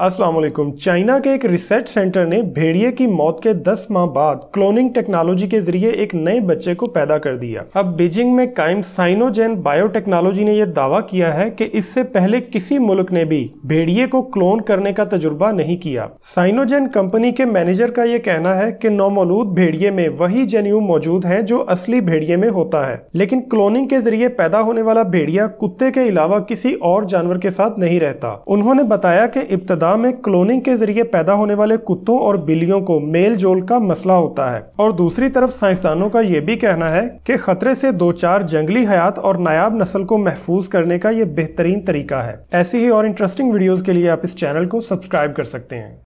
Aslam China के एक research centre ने भेड़िए की मौत के 10 माह बाद क्लोनिंग टेक्नोलॉजी के जरिए एक नए बच्चे को पैदा कर दिया अब बीजिंग में कायम साइनोजेन बायोटेक्नोलॉजी ने यह दावा किया है कि इससे पहले किसी मुल्क ने भी भेड़िए को क्लोन करने का तजुर्बा नहीं किया साइनोजेन कंपनी के मैनेजर का यह कहना है कि नौमौलूद भेड़िए में वही जेन्यू मौजूद है जो असली भेड़िए में होता है लेकिन क्लोनिंग के जरिए पैदा होने वाला भेड़िया कुत्ते के अलावा किसी और जानवर के साथ नहीं रहता उन्होंने बताया कि इब्तदा ग़ज़ा में क्लोनिंग के जरिए पैदा होने वाले कुत्तों और बिल्लियों को मेल जोल का मसला होता है और दूसरी तरफ साइंसदानों का यह भी कहना है कि खतरे से दो चार जंगली हयात और नायाब नस्ल को महफूज करने का ये बेहतरीन तरीका है ऐसी ही और इंटरेस्टिंग वीडियोज़ के लिए आप इस चैनल को सब्सक्राइब कर सकते हैं